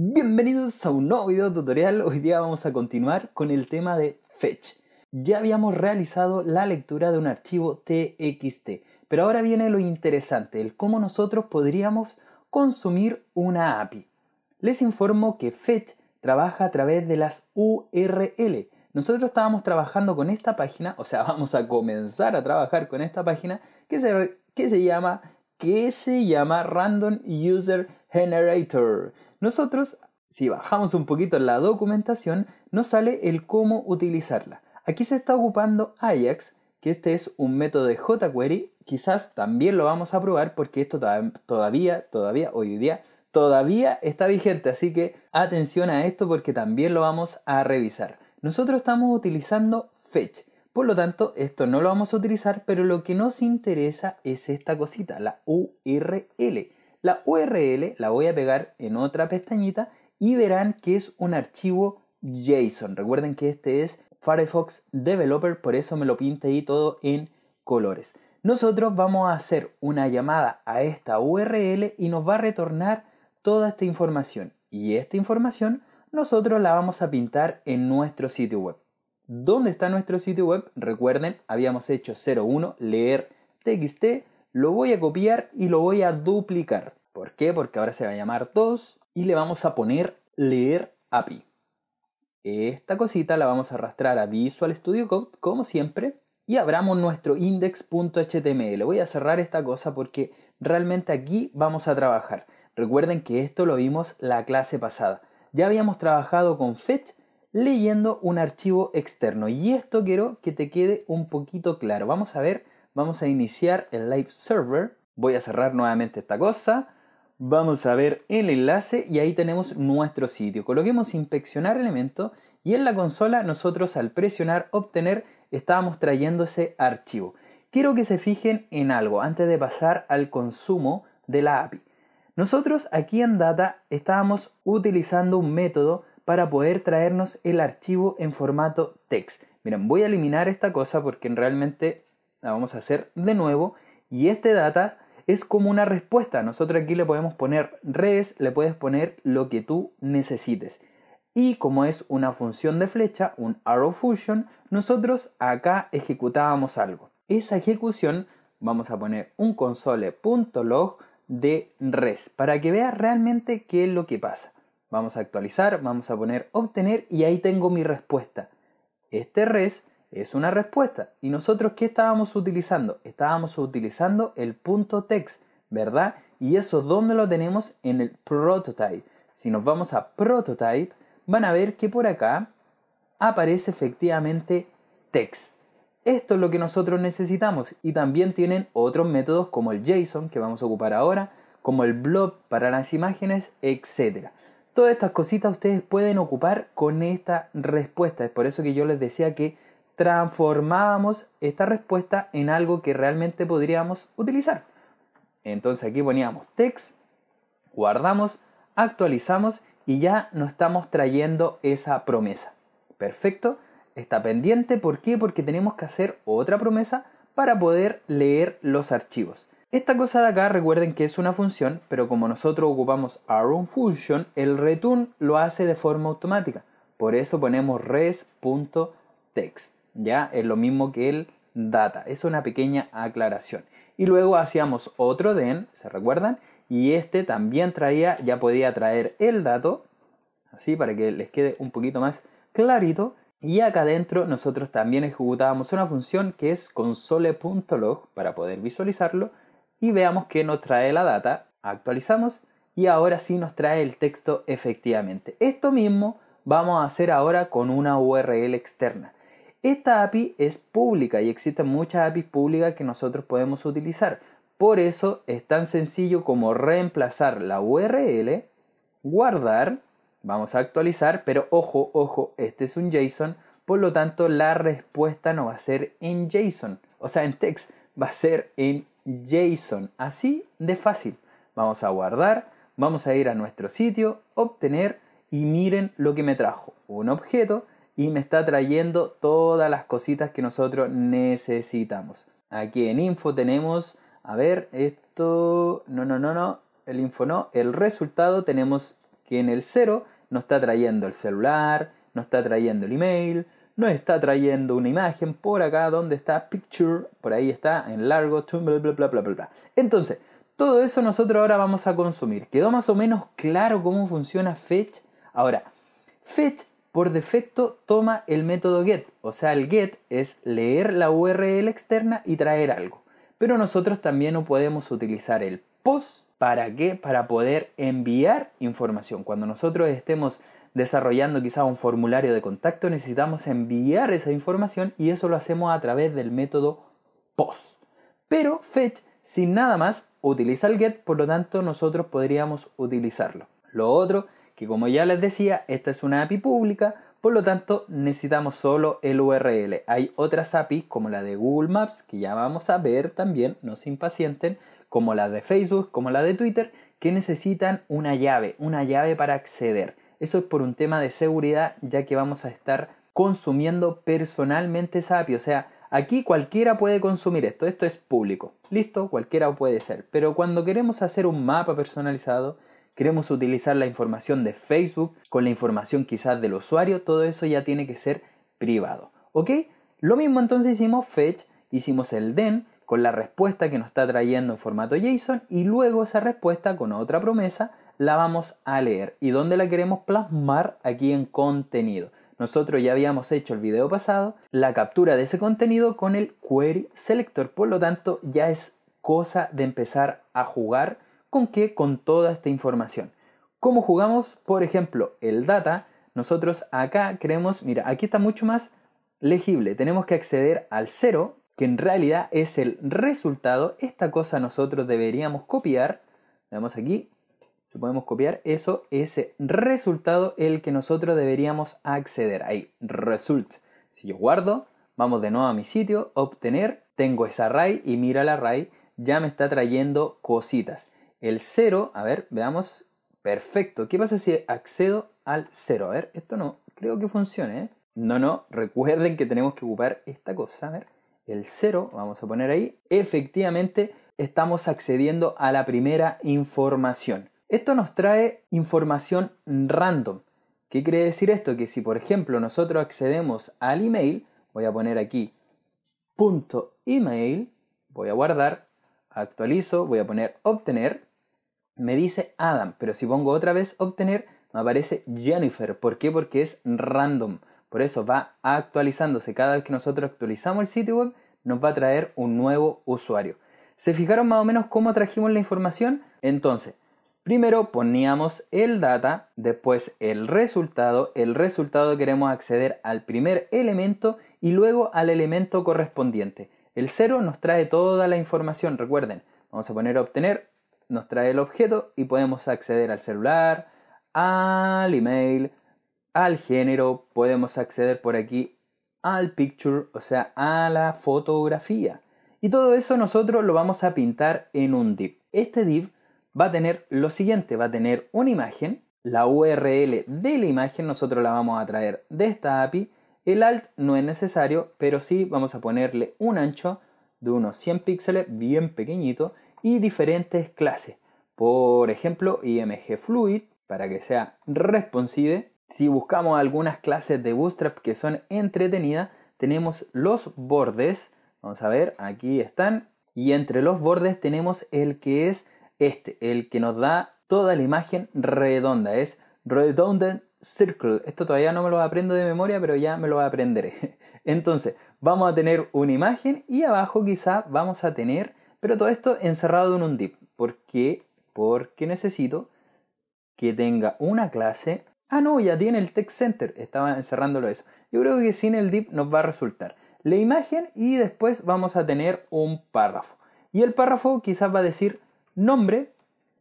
Bienvenidos a un nuevo video tutorial. Hoy día vamos a continuar con el tema de fetch. Ya habíamos realizado la lectura de un archivo txt, pero ahora viene lo interesante, el cómo nosotros podríamos consumir una API. Les informo que fetch trabaja a través de las URL. Nosotros estábamos trabajando con esta página, o sea, vamos a comenzar a trabajar con esta página que se, que se llama que se llama Random User Generator. Nosotros, si bajamos un poquito en la documentación, nos sale el cómo utilizarla. Aquí se está ocupando Ajax, que este es un método de jQuery. Quizás también lo vamos a probar porque esto todavía, todavía, hoy día, todavía está vigente. Así que atención a esto porque también lo vamos a revisar. Nosotros estamos utilizando fetch. Por lo tanto, esto no lo vamos a utilizar, pero lo que nos interesa es esta cosita, la URL. La URL la voy a pegar en otra pestañita y verán que es un archivo JSON. Recuerden que este es Firefox Developer, por eso me lo pinté ahí todo en colores. Nosotros vamos a hacer una llamada a esta URL y nos va a retornar toda esta información. Y esta información nosotros la vamos a pintar en nuestro sitio web. ¿Dónde está nuestro sitio web? Recuerden, habíamos hecho 01 leer txt lo voy a copiar y lo voy a duplicar. ¿Por qué? Porque ahora se va a llamar 2 y le vamos a poner leer API. Esta cosita la vamos a arrastrar a Visual Studio Code, como siempre, y abramos nuestro index.html. Voy a cerrar esta cosa porque realmente aquí vamos a trabajar. Recuerden que esto lo vimos la clase pasada. Ya habíamos trabajado con fetch leyendo un archivo externo y esto quiero que te quede un poquito claro. Vamos a ver Vamos a iniciar el live server. Voy a cerrar nuevamente esta cosa. Vamos a ver el enlace y ahí tenemos nuestro sitio. Coloquemos inspeccionar elemento y en la consola nosotros al presionar obtener estábamos trayendo ese archivo. Quiero que se fijen en algo antes de pasar al consumo de la API. Nosotros aquí en Data estábamos utilizando un método para poder traernos el archivo en formato text. Miren, voy a eliminar esta cosa porque realmente la vamos a hacer de nuevo y este data es como una respuesta. Nosotros aquí le podemos poner res, le puedes poner lo que tú necesites. Y como es una función de flecha, un arrow function, nosotros acá ejecutábamos algo. Esa ejecución vamos a poner un console.log de res para que veas realmente qué es lo que pasa. Vamos a actualizar, vamos a poner obtener y ahí tengo mi respuesta. Este res es una respuesta. ¿Y nosotros qué estábamos utilizando? Estábamos utilizando el punto text, ¿verdad? Y eso ¿dónde lo tenemos en el prototype. Si nos vamos a prototype, van a ver que por acá aparece efectivamente text. Esto es lo que nosotros necesitamos y también tienen otros métodos como el JSON que vamos a ocupar ahora, como el blob para las imágenes, etc. Todas estas cositas ustedes pueden ocupar con esta respuesta. Es por eso que yo les decía que transformábamos esta respuesta en algo que realmente podríamos utilizar. Entonces aquí poníamos text, guardamos, actualizamos y ya no estamos trayendo esa promesa. Perfecto, está pendiente. ¿Por qué? Porque tenemos que hacer otra promesa para poder leer los archivos. Esta cosa de acá recuerden que es una función, pero como nosotros ocupamos our function, el return lo hace de forma automática. Por eso ponemos res.text. ¿ya? Es lo mismo que el data, es una pequeña aclaración. Y luego hacíamos otro den, ¿se recuerdan? Y este también traía, ya podía traer el dato, así para que les quede un poquito más clarito. Y acá adentro nosotros también ejecutábamos una función que es console.log para poder visualizarlo y veamos que nos trae la data, actualizamos y ahora sí nos trae el texto efectivamente. Esto mismo vamos a hacer ahora con una URL externa. Esta API es pública y existen muchas APIs públicas que nosotros podemos utilizar. Por eso es tan sencillo como reemplazar la URL, guardar, vamos a actualizar, pero ojo, ojo, este es un JSON, por lo tanto la respuesta no va a ser en JSON, o sea, en text, va a ser en JSON, así de fácil. Vamos a guardar, vamos a ir a nuestro sitio, obtener y miren lo que me trajo, un objeto y me está trayendo todas las cositas que nosotros necesitamos. Aquí en info tenemos, a ver, esto, no, no, no, no, el info no, el resultado tenemos que en el cero nos está trayendo el celular, nos está trayendo el email, nos está trayendo una imagen por acá donde está picture, por ahí está en largo, Entonces, todo eso nosotros ahora vamos a consumir. Quedó más o menos claro cómo funciona Fetch. Ahora, Fetch por defecto toma el método get, o sea, el get es leer la URL externa y traer algo. Pero nosotros también no podemos utilizar el post para qué? Para poder enviar información. Cuando nosotros estemos desarrollando quizá un formulario de contacto, necesitamos enviar esa información y eso lo hacemos a través del método post. Pero fetch sin nada más utiliza el get, por lo tanto nosotros podríamos utilizarlo. Lo otro que como ya les decía, esta es una API pública, por lo tanto necesitamos solo el URL. Hay otras APIs como la de Google Maps, que ya vamos a ver también, no se impacienten, como la de Facebook, como la de Twitter, que necesitan una llave, una llave para acceder. Eso es por un tema de seguridad, ya que vamos a estar consumiendo personalmente esa API, o sea, Aquí cualquiera puede consumir esto, esto es público. Listo, cualquiera puede ser. Pero cuando queremos hacer un mapa personalizado, queremos utilizar la información de Facebook con la información quizás del usuario, todo eso ya tiene que ser privado. ¿Ok? Lo mismo entonces hicimos fetch, hicimos el den con la respuesta que nos está trayendo en formato JSON y luego esa respuesta con otra promesa la vamos a leer y dónde la queremos plasmar aquí en contenido. Nosotros ya habíamos hecho el video pasado la captura de ese contenido con el query selector, por lo tanto ya es cosa de empezar a jugar ¿Con qué? Con toda esta información. ¿Cómo jugamos? Por ejemplo, el data. Nosotros acá creemos, mira, aquí está mucho más legible. Tenemos que acceder al cero, que en realidad es el resultado. Esta cosa nosotros deberíamos copiar. veamos aquí. Si podemos copiar eso, ese resultado, el que nosotros deberíamos acceder. Ahí, result. Si yo guardo, vamos de nuevo a mi sitio, obtener, tengo esa array y mira la array, ya me está trayendo cositas. El 0, a ver, veamos. Perfecto. ¿Qué pasa si accedo al 0? A ver, esto no, creo que funcione. ¿eh? No, no, recuerden que tenemos que ocupar esta cosa. A ver, el 0, vamos a poner ahí. Efectivamente, estamos accediendo a la primera información. Esto nos trae información random. ¿Qué quiere decir esto? Que si, por ejemplo, nosotros accedemos al email, voy a poner aquí punto email, voy a guardar, actualizo, voy a poner obtener me dice Adam, pero si pongo otra vez obtener, me aparece Jennifer. ¿Por qué? Porque es random. Por eso va actualizándose. Cada vez que nosotros actualizamos el sitio web, nos va a traer un nuevo usuario. ¿Se fijaron más o menos cómo trajimos la información? Entonces, primero poníamos el data, después el resultado, el resultado queremos acceder al primer elemento y luego al elemento correspondiente. El cero nos trae toda la información, recuerden, vamos a poner obtener, nos trae el objeto y podemos acceder al celular, al email, al género, podemos acceder por aquí al picture, o sea, a la fotografía. Y todo eso nosotros lo vamos a pintar en un div. Este div va a tener lo siguiente, va a tener una imagen, la URL de la imagen nosotros la vamos a traer de esta API, el alt no es necesario, pero sí vamos a ponerle un ancho de unos 100 píxeles, bien pequeñito, y diferentes clases. Por ejemplo, IMG Fluid, para que sea responsive. Si buscamos algunas clases de Bootstrap que son entretenidas, tenemos los bordes. Vamos a ver, aquí están. Y entre los bordes tenemos el que es este, el que nos da toda la imagen redonda. Es Redundant Circle. Esto todavía no me lo aprendo de memoria, pero ya me lo aprenderé. Entonces, vamos a tener una imagen y abajo quizá vamos a tener pero todo esto encerrado en un div. ¿Por qué? Porque necesito que tenga una clase. Ah, no, ya tiene el text center. Estaba encerrándolo eso. Yo creo que sin el div nos va a resultar la imagen y después vamos a tener un párrafo. Y el párrafo quizás va a decir nombre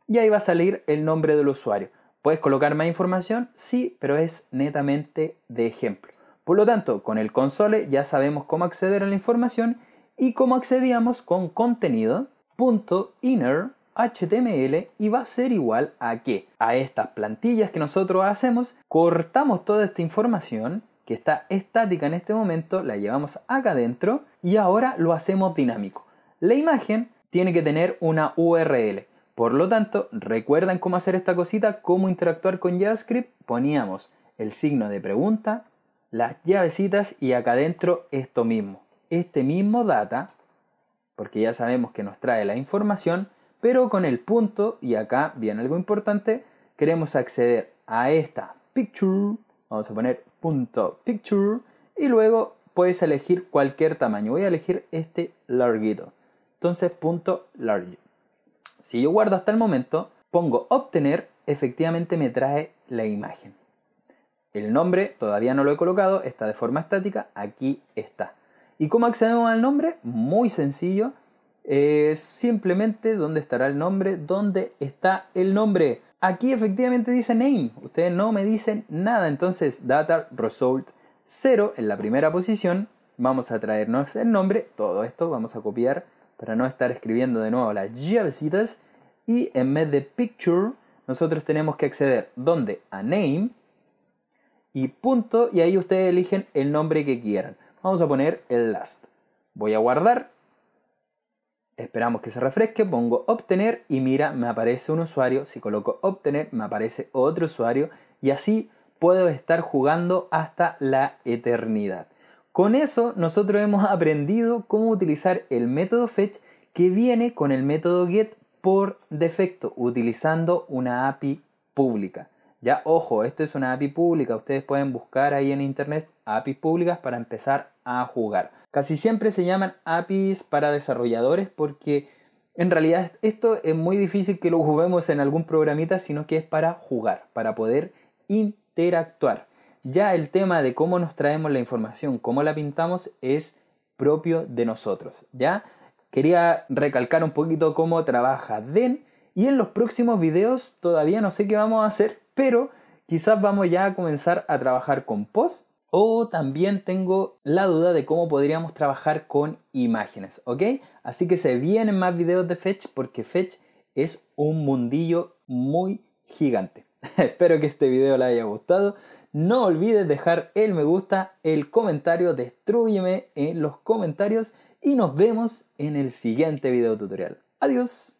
y ahí va a salir el nombre del usuario. ¿Puedes colocar más información? Sí, pero es netamente de ejemplo. Por lo tanto, con el console ya sabemos cómo acceder a la información ¿Y cómo accedíamos? Con contenido.inner.html y va a ser igual a qué? a estas plantillas que nosotros hacemos, cortamos toda esta información que está estática en este momento, la llevamos acá adentro y ahora lo hacemos dinámico. La imagen tiene que tener una URL. Por lo tanto, recuerdan cómo hacer esta cosita, cómo interactuar con JavaScript. Poníamos el signo de pregunta, las llavecitas y acá adentro esto mismo este mismo data, porque ya sabemos que nos trae la información, pero con el punto, y acá viene algo importante, queremos acceder a esta picture, vamos a poner punto picture, y luego puedes elegir cualquier tamaño. Voy a elegir este larguito. Entonces, punto large. Si yo guardo hasta el momento, pongo obtener, efectivamente me trae la imagen. El nombre todavía no lo he colocado, está de forma estática, aquí está. ¿Y cómo accedemos al nombre? Muy sencillo. Eh, simplemente dónde estará el nombre, dónde está el nombre. Aquí efectivamente dice name, ustedes no me dicen nada, entonces data result 0 en la primera posición, vamos a traernos el nombre, todo esto vamos a copiar para no estar escribiendo de nuevo las llavecitas y en vez de picture nosotros tenemos que acceder ¿dónde? a name y punto y ahí ustedes eligen el nombre que quieran vamos a poner el last. Voy a guardar. Esperamos que se refresque, pongo obtener y mira, me aparece un usuario. Si coloco obtener, me aparece otro usuario y así puedo estar jugando hasta la eternidad. Con eso nosotros hemos aprendido cómo utilizar el método fetch que viene con el método get por defecto utilizando una API pública. Ya, ojo, esto es una API pública, ustedes pueden buscar ahí en internet APIs públicas para empezar a jugar. Casi siempre se llaman APIs para desarrolladores porque en realidad esto es muy difícil que lo juguemos en algún programita, sino que es para jugar, para poder interactuar. Ya el tema de cómo nos traemos la información, cómo la pintamos, es propio de nosotros. Ya quería recalcar un poquito cómo trabaja Den y en los próximos videos todavía no sé qué vamos a hacer, pero quizás vamos ya a comenzar a trabajar con post o también tengo la duda de cómo podríamos trabajar con imágenes, ¿ok? Así que se vienen más videos de Fetch porque Fetch es un mundillo muy gigante. Espero que este video le haya gustado. No olvides dejar el me gusta, el comentario, destruyeme en los comentarios y nos vemos en el siguiente video tutorial. Adiós.